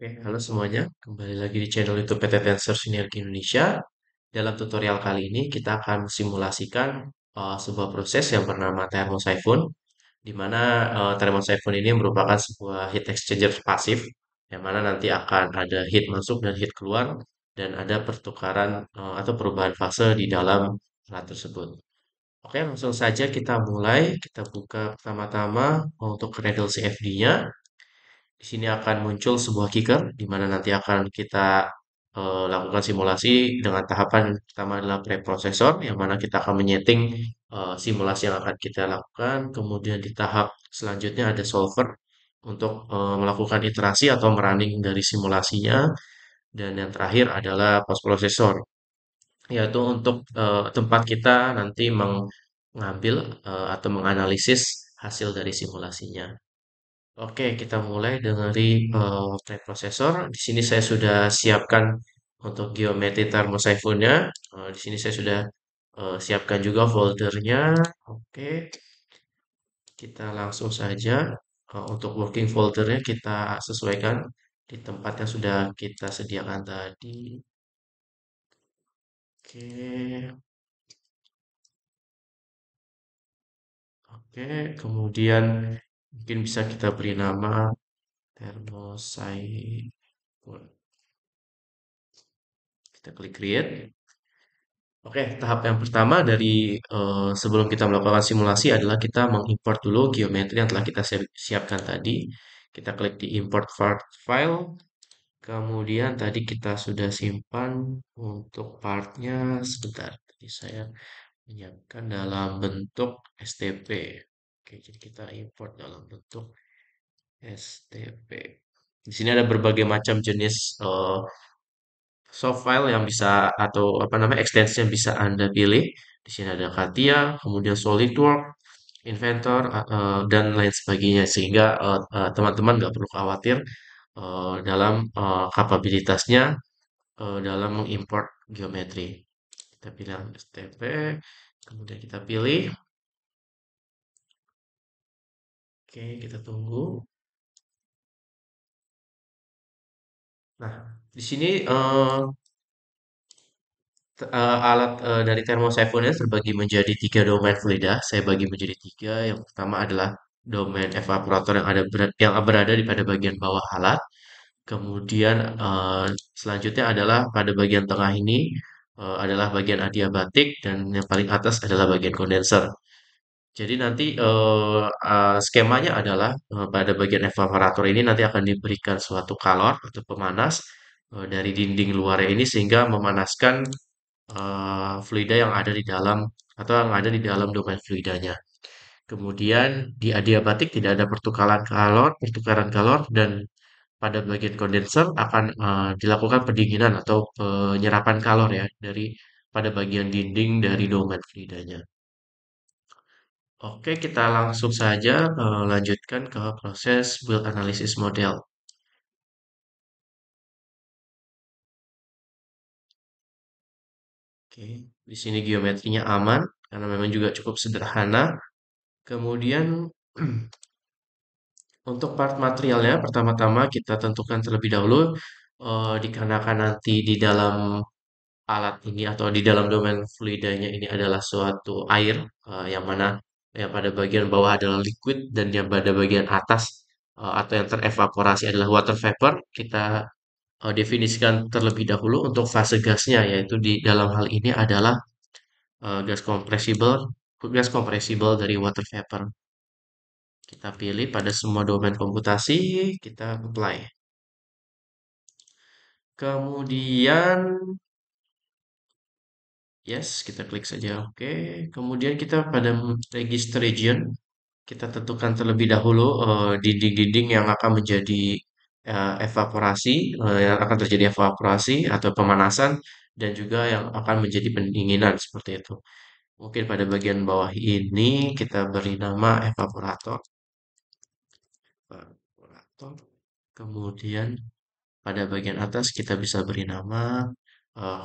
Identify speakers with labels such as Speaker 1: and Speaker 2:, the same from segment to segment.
Speaker 1: Oke,
Speaker 2: halo semuanya. Kembali lagi di channel YouTube PT Tensor Sinergi Indonesia. Dalam tutorial kali ini kita akan simulasikan uh, sebuah proses yang bernama thermosiphon, di mana uh, eh, thermosiphon ini merupakan sebuah heat exchanger pasif, yang mana nanti akan ada heat masuk dan heat keluar, dan ada pertukaran uh, atau perubahan fase di dalam alat tersebut. Oke, langsung saja kita mulai. Kita buka pertama-tama untuk Gradle CFD-nya di sini akan muncul sebuah kicker di mana nanti akan kita e, lakukan simulasi dengan tahapan pertama adalah preprocessor yang mana kita akan menyeting e, simulasi yang akan kita lakukan kemudian di tahap selanjutnya ada solver untuk e, melakukan iterasi atau merunning dari simulasinya dan yang terakhir adalah post processor yaitu untuk e, tempat kita nanti mengambil e, atau menganalisis hasil dari simulasinya. Oke, kita mulai dari uh, eh, type processor. Di sini saya sudah siapkan untuk geometri thermosiphonnya. Uh, eh, di sini saya sudah uh, siapkan juga foldernya. Oke, kita langsung saja uh, untuk working foldernya
Speaker 1: kita sesuaikan di tempat yang sudah kita sediakan tadi. Oke. Oke, kemudian Mungkin bisa kita beri nama thermocycle.
Speaker 2: Kita klik create. Oke, tahap yang pertama
Speaker 1: dari uh, sebelum
Speaker 2: kita melakukan simulasi adalah kita mengimport dulu geometri yang telah kita siapkan tadi. Kita klik di import part file, kemudian tadi kita sudah simpan untuk partnya sebentar. Jadi saya menyiapkan dalam bentuk STP. Oke, jadi kita import dalam bentuk STP. Di sini ada berbagai macam jenis uh, soft file yang bisa atau apa namanya extension yang bisa Anda pilih. Di sini ada Katia, kemudian SolidWorks, Inventor uh, dan lain sebagainya sehingga teman-teman uh, nggak perlu khawatir uh, dalam uh, kapabilitasnya uh, dalam
Speaker 1: mengimport geometri. Kita pilih STP, kemudian kita pilih Oke, kita tunggu. Nah, di sini uh, uh, alat uh, dari thermosiphoner terbagi menjadi tiga domain
Speaker 2: fluida. Saya bagi menjadi tiga. Yang pertama adalah domain evaporator yang ada ber- yang berada di pada bagian bawah alat. Kemudian selanjutnya adalah pada bagian tengah ini adalah bagian adiabatik dan yang paling atas adalah bagian kondenser. Jadi nanti, uh, uh, skemanya adalah, uh, pada bagian evaporator ini nanti akan diberikan suatu kalor atau pemanas, uh, dari dinding luarnya ini sehingga memanaskan, uh, fluida yang ada di dalam atau yang ada di dalam domain fluidanya. Kemudian di adiabatik tidak ada pertukaran kalor pertukaran kalor dan pada bagian kondenser akan, uh, dilakukan pendinginan atau penyerapan kalor ya dari pada bagian dinding dari domain fluidanya.
Speaker 1: Oke, kita langsung saja eh, lanjutkan ke proses build analysis model. Oke, di sini geometrinya aman karena memang juga cukup
Speaker 2: sederhana. Kemudian untuk part materialnya, pertama-tama kita tentukan terlebih dahulu eh, dikarenakan nanti di dalam alat ini atau di dalam domain fluidanya ini adalah suatu air eh, yang mana yang pada bagian bawah adalah liquid dan yang pada bagian atas uh, atau yang terevaporasi adalah water vapor kita uh, definisikan terlebih dahulu untuk fase gasnya yaitu di dalam hal ini adalah uh, gas kompresibel gas kompresibel dari water vapor kita pilih pada semua domain komputasi kita apply kemudian Yes, kita klik saja oke. Okay. Kemudian kita pada register region, kita tentukan terlebih dahulu eh, dinding-dinding uh, yang akan menjadi uh, evaporasi, uh, yang akan terjadi evaporasi atau pemanasan dan juga yang akan menjadi pendinginan seperti itu. Mungkin pada bagian bawah ini kita beri nama evaporator. Evaporator.
Speaker 1: Kemudian pada bagian atas kita bisa beri nama uh,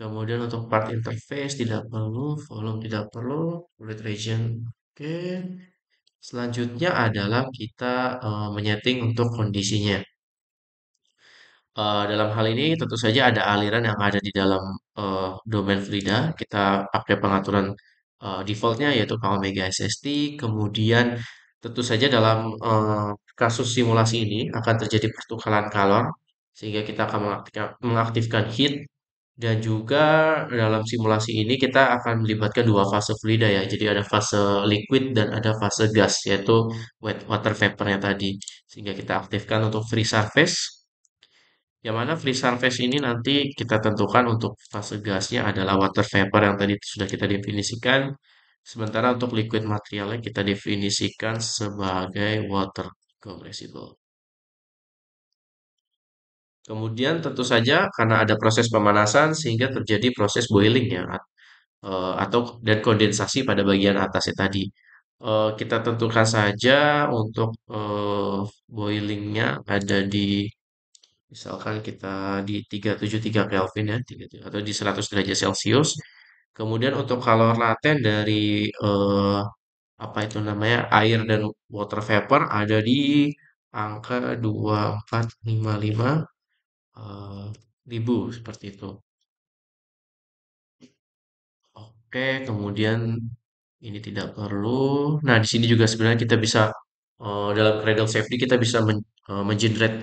Speaker 1: Kemudian untuk part interface tidak perlu, volume tidak perlu, bullet region
Speaker 2: oke. Selanjutnya adalah kita uh, menyeting untuk kondisinya. Uh, dalam hal ini tentu saja ada aliran yang ada di dalam uh, domain Frida. Kita pakai pengaturan uh, defaultnya yaitu Omega SST. Kemudian tentu saja dalam uh, kasus simulasi ini akan terjadi pertukaran kalor sehingga kita akan mengaktifkan heat dan juga dalam simulasi ini kita akan melibatkan dua fase fluida ya. Jadi ada fase liquid dan ada fase gas yaitu wet water vapornya tadi. Sehingga kita aktifkan untuk free surface. Yang mana free surface ini nanti kita tentukan untuk fase gasnya adalah water vapor yang tadi sudah kita definisikan. Sementara untuk liquid materialnya kita definisikan sebagai water compressible. Kemudian tentu saja karena ada proses pemanasan sehingga terjadi proses boiling ya eh, atau dan kondensasi pada bagian atasnya tadi. Eh, kita tentukan saja untuk eh, boilingnya ada di misalkan kita di 373 Kelvin ya atau di 100 derajat Celcius. Kemudian untuk kalor laten dari apa itu namanya air dan water vapor ada di angka
Speaker 1: 2455 ribu eh, seperti itu. Oke, kemudian ini tidak
Speaker 2: perlu. Nah, di sini juga sebenarnya kita bisa uh, dalam Cradle Safety kita bisa men, uh,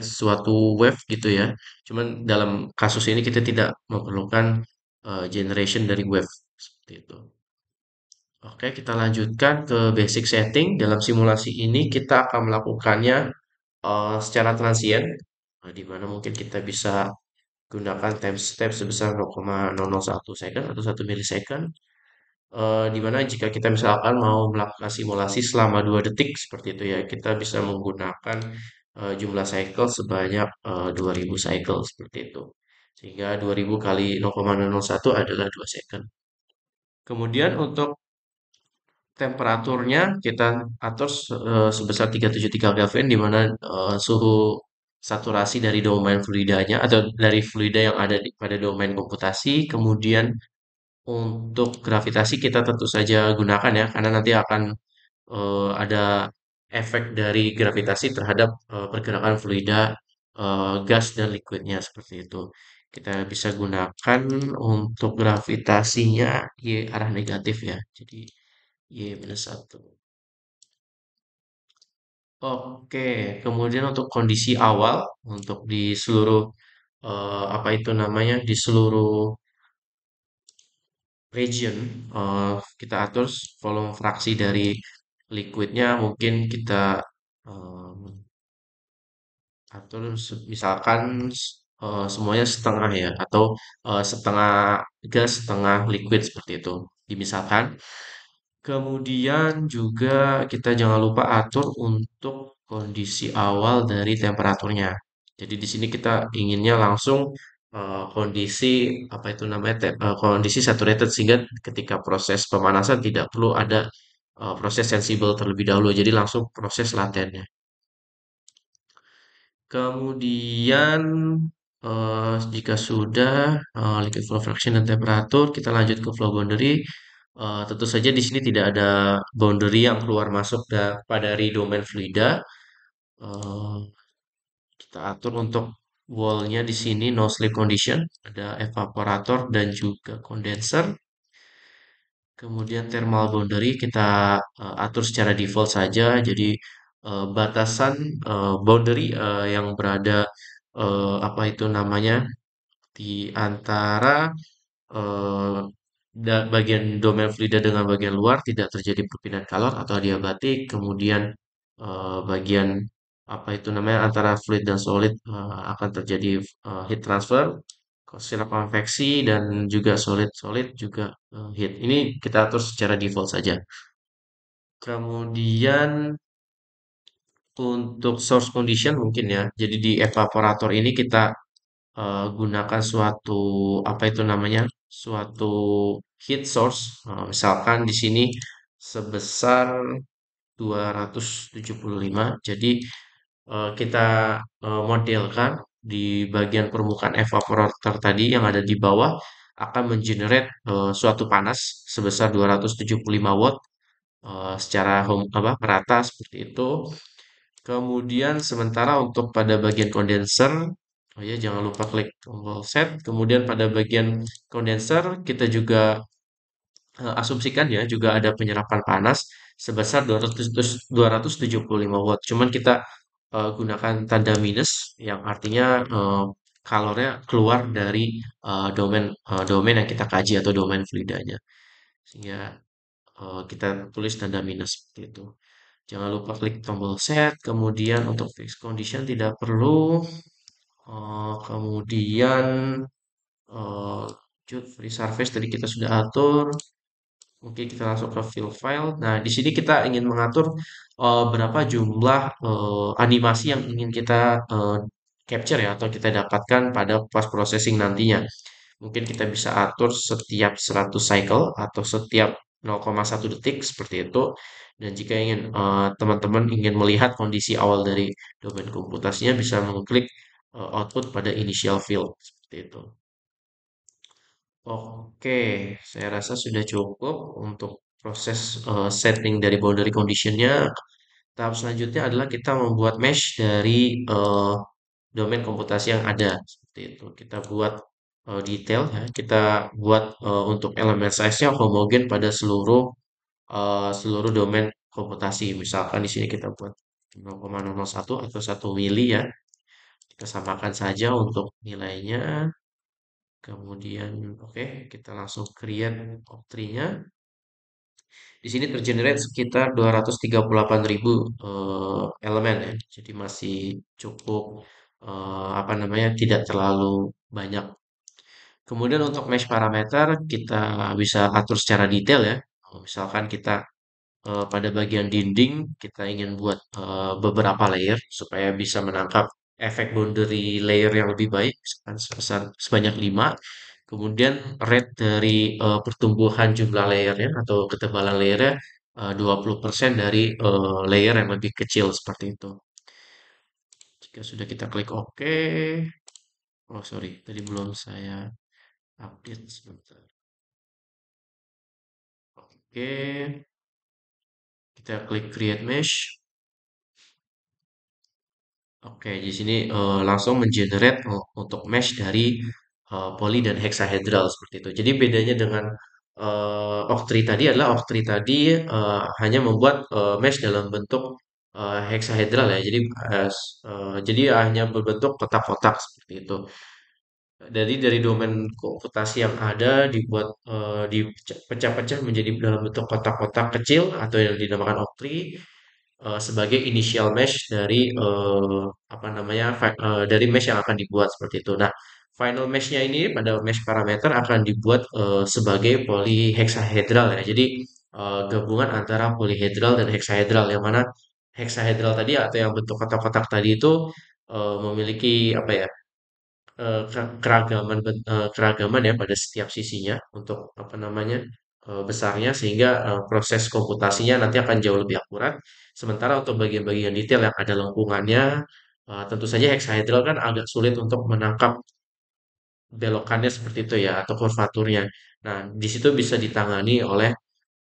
Speaker 2: suatu wave gitu ya. Cuman dalam kasus ini kita tidak memerlukan uh, generation dari wave seperti itu. Oke, kita lanjutkan ke basic setting. Dalam simulasi ini kita akan melakukannya uh, secara transient Nah, di mana mungkin kita bisa gunakan time step sebesar 0,001 second atau 1 milisecond uh, di mana jika kita misalkan mau melakukan simulasi selama 2 detik seperti itu ya kita bisa menggunakan uh, jumlah cycle sebanyak uh, eh, 2000 cycle seperti itu sehingga 2000 kali 0,001 adalah 2 second kemudian untuk temperaturnya kita atur uh, sebesar 373 Kelvin di mana uh, suhu saturasi dari domain fluidanya atau dari fluida yang ada di, pada domain komputasi. Kemudian untuk gravitasi kita tentu saja gunakan ya karena nanti akan uh, ada efek dari gravitasi terhadap uh, pergerakan fluida uh, gas dan liquidnya seperti itu. Kita bisa gunakan untuk gravitasinya y arah negatif ya. Jadi y minus satu. Oke, kemudian untuk kondisi awal, untuk di seluruh, eh, apa itu namanya, di seluruh region, eh, kita atur volume fraksi dari liquidnya mungkin kita, eh, atur misalkan, semuanya setengah ya atau, setengah gas, setengah liquid seperti itu. misalkan. Kemudian juga kita jangan lupa atur untuk kondisi awal dari temperaturnya. Jadi di sini kita inginnya langsung uh, kondisi apa itu namanya uh, kondisi saturated sehingga ketika proses pemanasan tidak perlu ada uh, proses sensible terlebih dahulu. Jadi langsung proses latennya. Kemudian uh, jika sudah uh, liquid flow fraction dan temperatur, kita lanjut ke flow boundary Uh, tentu saja di sini tidak ada boundary yang keluar masuk dari domain fluida. Uh, kita atur untuk wallnya di sini no slip condition, ada evaporator dan juga condenser. Kemudian thermal boundary kita uh, atur secara default saja, jadi uh, batasan uh, boundary uh, yang berada uh, apa itu namanya di antara uh, da bagian domain fluida dengan bagian luar tidak terjadi perpindahan kalor atau adiabatik, kemudian uh, bagian apa itu namanya antara fluid dan solid uh, akan terjadi uh, heat transfer, silap konveksi dan juga solid-solid juga uh, heat. Ini kita atur secara default saja. Kemudian untuk source condition mungkin ya. Jadi di evaporator ini kita uh, gunakan suatu apa itu namanya suatu heat source, eh, misalkan di sini sebesar 275. Jadi eh, kita eh, modelkan di bagian permukaan evaporator tadi yang ada di bawah akan mengenerate suatu panas sebesar 275 watt secara home, apa merata seperti itu. Kemudian sementara untuk pada bagian kondenser Oh ya, jangan lupa klik tombol set. Kemudian pada bagian kondenser kita juga uh, asumsikan ya juga ada penyerapan panas sebesar 200, 275 watt. Cuman kita uh, gunakan tanda minus yang artinya uh, kalornya keluar dari uh, domain uh, domain yang kita kaji atau domain fluidanya. Sehingga uh, kita tulis tanda minus gitu. Jangan lupa klik tombol set, kemudian untuk fixed condition tidak perlu Eh, kemudian uh, free Service tadi kita sudah atur oke kita langsung ke fill file nah di sini kita ingin mengatur uh, berapa jumlah uh, animasi yang ingin kita uh, capture ya atau kita dapatkan pada post processing nantinya mungkin kita bisa atur setiap 100 cycle atau setiap 0,1 detik seperti itu. Dan jika ingin teman-teman uh, teman -teman ingin melihat kondisi awal dari domain komputasinya bisa mengklik Uh, output pada initial field seperti itu. Oke, saya rasa sudah cukup untuk proses uh, setting dari boundary conditionnya. Tahap selanjutnya adalah kita membuat mesh dari uh, domain komputasi yang ada seperti itu. Kita buat uh, detail, ya. kita buat uh, untuk elemen size-nya homogen pada seluruh uh, seluruh domain komputasi. Misalkan di sini kita buat 0,001 atau 1 mili ya kita samakan saja untuk nilainya kemudian oke okay, kita langsung create optrinya nya di sini tergenerate sekitar 238.000 ribu eh, elemen ya jadi masih cukup eh, apa namanya tidak terlalu banyak kemudian untuk mesh parameter kita bisa atur secara detail ya misalkan kita eh, pada bagian dinding kita ingin buat beberapa layer supaya bisa menangkap efek boundary layer yang lebih baik misalkan sebanyak 5 kemudian rate dari uh, pertumbuhan jumlah layernya atau ketebalan layernya eh, uh, 20% dari uh, layer yang lebih kecil seperti itu jika
Speaker 1: sudah kita klik OK oh sorry tadi belum saya update sebentar oke okay. kita klik create mesh Oke,
Speaker 2: di sini uh, langsung mengenerate eh, untuk mesh dari uh, poly dan hexahedral seperti itu. Jadi bedanya dengan uh, octree tadi adalah octree tadi uh, hanya membuat uh, mesh dalam bentuk uh, hexahedral ya. Jadi uh, uh, jadi hanya berbentuk kotak-kotak seperti itu. Jadi dari domain komputasi yang ada dibuat uh, dipecah-pecah menjadi dalam bentuk kotak-kotak kecil atau yang dinamakan octree Eh, sebagai initial mesh dari, uh, apa namanya, uh, dari mesh yang akan dibuat seperti itu. Nah, final meshnya ini pada mesh parameter akan dibuat, uh, sebagai polyhexahedral ya. Jadi, uh, gabungan antara polyhedral dan hexahedral yang mana hexahedral tadi atau yang bentuk kotak-kotak tadi itu, uh, memiliki apa ya, keragaman keragaman ya pada setiap sisinya untuk apa namanya, besarnya sehingga, proses komputasinya nanti akan jauh lebih akurat. Sementara untuk bagian-bagian detail yang ada lengkungannya, uh, tentu saja hexahedral kan agak sulit untuk menangkap belokannya seperti itu ya, atau kurvaturnya. Nah, di situ bisa ditangani oleh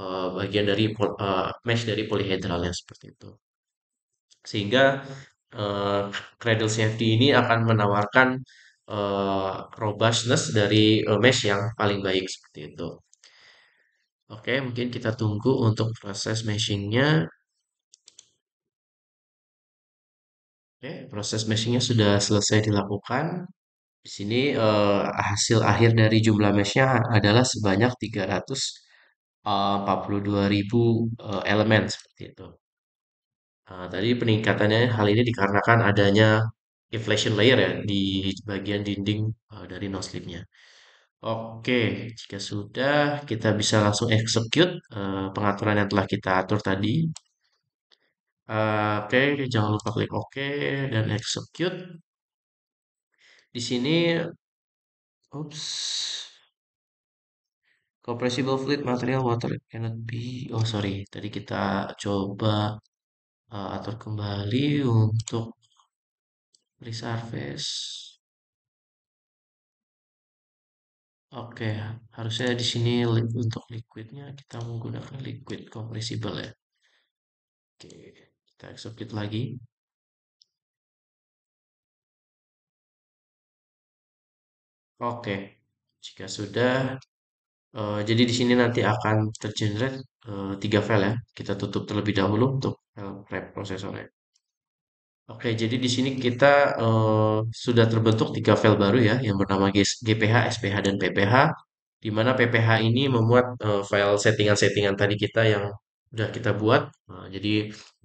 Speaker 2: uh, bagian dari uh, mesh dari polyhedralnya seperti itu. Sehingga uh, Cradle Safety ini akan menawarkan uh, robustness dari uh, mesh yang
Speaker 1: paling baik seperti itu. Oke, mungkin kita tunggu untuk proses meshingnya. Oke, proses
Speaker 2: meshingnya sudah selesai dilakukan. Di sini uh, hasil akhir dari jumlah meshnya adalah sebanyak 342.000 eh, uh, eh, elemen seperti itu. Nah, tadi peningkatannya hal ini dikarenakan adanya inflation layer ya di bagian dinding uh, dari no slipnya. Oke, jika sudah kita bisa langsung execute uh, pengaturan yang telah kita atur tadi. Eh, oke, okay, jangan lupa klik okay dan execute. Di sini, oops, compressible fluid material water cannot be. Oh sorry, tadi kita
Speaker 1: coba uh, atur kembali untuk resurface. Oke, okay, harusnya di sini untuk liquidnya kita menggunakan liquid compressible ya. Oke. Okay. Kita execute lagi. Oke, jika sudah, uh, jadi di sini nanti akan tergenerate uh, tiga file ya. Kita
Speaker 2: tutup terlebih dahulu untuk file prep prosesornya. Oke, jadi di sini kita uh, sudah terbentuk tiga file baru ya, yang bernama GPH, SPH, dan PPH, di mana PPH ini memuat uh, file settingan-settingan tadi kita yang udah kita buat. Nah, jadi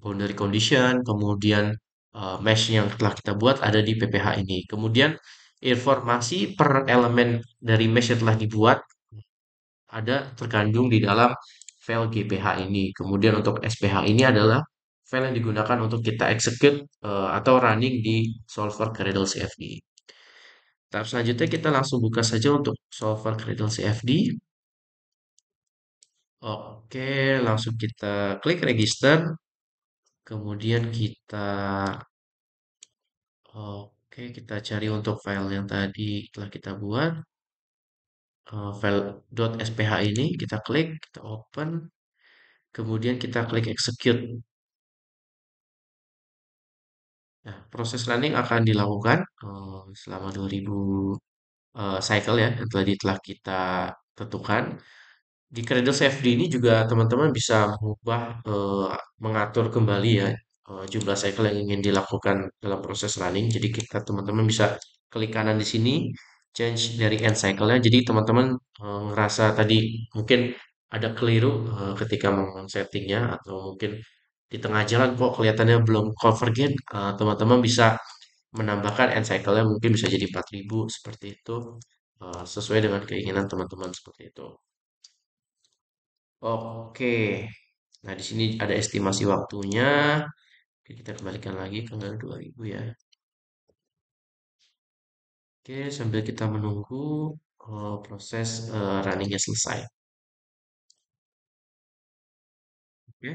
Speaker 2: boundary condition, kemudian uh, mesh yang telah kita buat ada di PPH ini. Kemudian informasi per elemen dari mesh yang telah dibuat ada terkandung di dalam file GPH ini. Kemudian untuk SPH ini adalah file yang digunakan untuk kita execute uh, atau running di solver Gradle CFD. Tahap selanjutnya kita langsung buka saja untuk solver Gradle CFD. Oke, langsung kita klik register. Kemudian kita Oke, kita cari untuk file yang tadi telah kita buat.
Speaker 1: Eh, file .sph ini kita klik, kita open. Kemudian kita klik execute. Nah, proses running akan dilakukan eh, selama 2000 eh, cycle ya, yang telah telah kita
Speaker 2: tentukan di Cradle Safety ini juga teman-teman bisa mengubah eh, mengatur kembali ya eh, jumlah cycle yang ingin dilakukan dalam proses running. Jadi kita teman-teman bisa klik kanan di sini change dari end cycle-nya. Jadi teman-teman eh, ngerasa tadi mungkin ada keliru eh, ketika settingnya atau mungkin di tengah jalan kok kelihatannya belum cover gain, teman-teman bisa menambahkan end cycle-nya mungkin bisa jadi 4000 seperti itu sesuai dengan keinginan teman-teman seperti itu. Oke. Nah, di sini ada estimasi waktunya. Oke, kita kembalikan lagi ke tanggal 2000 ya.
Speaker 1: Oke, sambil kita menunggu uh, proses uh, runningnya selesai. Oke,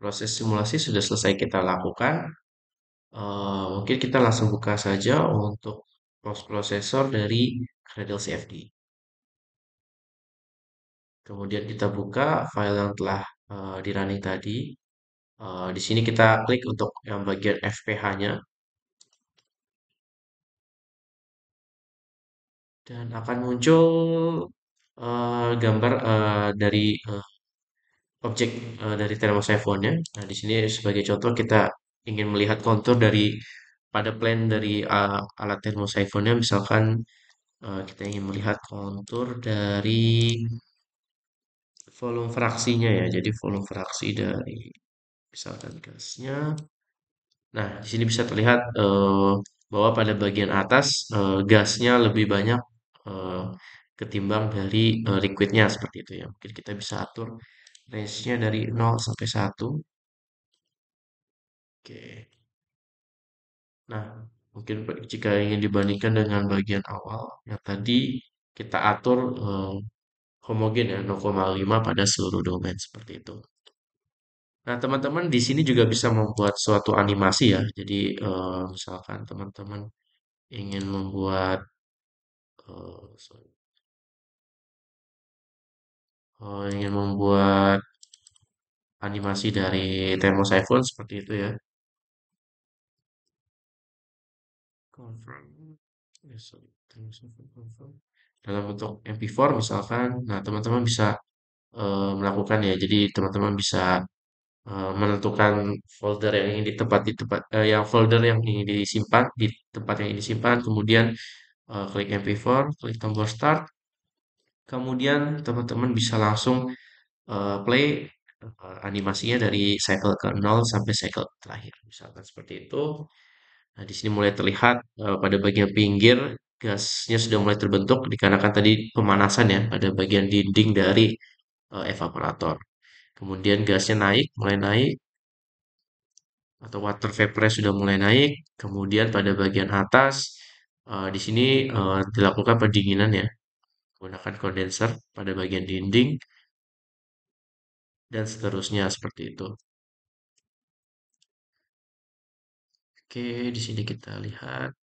Speaker 1: proses simulasi sudah selesai kita lakukan. Uh, mungkin kita langsung buka saja untuk post processor dari Cradle CFD. Kemudian kita buka file yang telah uh, eh, di tadi. Uh, di sini kita klik untuk yang bagian FPH-nya. Dan akan muncul uh, gambar uh, dari uh, objek uh, dari
Speaker 2: thermosiphon-nya. Nah, di sini sebagai contoh kita ingin melihat kontur dari pada plan dari uh, alat thermosiphon-nya. Misalkan uh, kita ingin melihat kontur dari volume fraksinya ya. Jadi volume fraksi dari misalkan gasnya. Nah, di sini bisa terlihat eh, bahwa pada bagian atas eh, gasnya lebih banyak eh, ketimbang dari eh, liquidnya seperti
Speaker 1: itu ya. Mungkin kita bisa atur range-nya dari 0 sampai 1. Oke. Nah, mungkin jika ingin dibandingkan dengan bagian awal yang tadi kita atur
Speaker 2: eh, homogen ya 0,5 pada seluruh domain seperti itu. Nah, teman-teman di sini juga bisa membuat suatu animasi ya. Jadi, uh, misalkan
Speaker 1: teman-teman ingin membuat uh, sorry. Uh, ingin membuat animasi dari Temos iPhone seperti itu ya. Confirm. Yes, sorry. Temos iPhone confirm dalam bentuk MP4
Speaker 2: misalkan. Nah, teman-teman bisa e, melakukan ya. Jadi teman-teman bisa e, menentukan folder yang ingin di tempat di tempat e, eh, yang folder yang ingin disimpan di tempat yang ingin disimpan, kemudian e, klik MP4, klik tombol start. Kemudian teman-teman bisa langsung e, play animasinya dari cycle ke 0 sampai cycle terakhir. Misalkan seperti itu. Nah, di sini mulai terlihat pada bagian pinggir gasnya sudah mulai terbentuk dikarenakan tadi pemanasan ya pada bagian dinding dari uh, evaporator. Kemudian gasnya naik, mulai naik, atau water vapor sudah mulai naik. Kemudian pada bagian atas, uh, di sini uh, dilakukan pendinginan ya, menggunakan
Speaker 1: kondenser pada bagian dinding, dan seterusnya seperti itu. Oke, di sini kita lihat.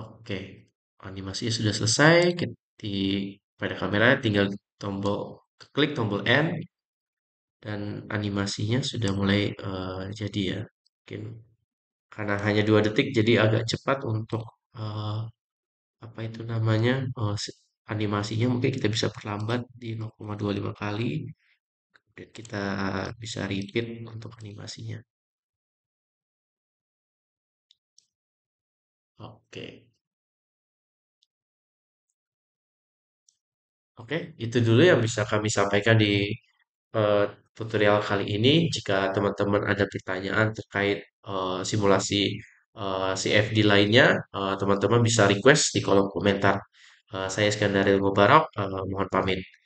Speaker 1: Oke, animasinya sudah selesai. Di pada kamera tinggal tombol klik tombol N
Speaker 2: dan animasinya sudah mulai uh, jadi ya. Mungkin karena hanya dua detik jadi agak cepat untuk uh, apa itu namanya uh, animasinya mungkin kita bisa perlambat di 0,25 kali Kemudian kita
Speaker 1: bisa repeat untuk animasinya. Oke. Oke, itu dulu yang bisa kami sampaikan di uh,
Speaker 2: tutorial kali ini. Jika teman-teman ada pertanyaan terkait uh, simulasi uh, eh, CFD lainnya, teman teman-teman bisa request di kolom komentar. Uh, saya Skandaril Mubarak, uh, mohon pamit.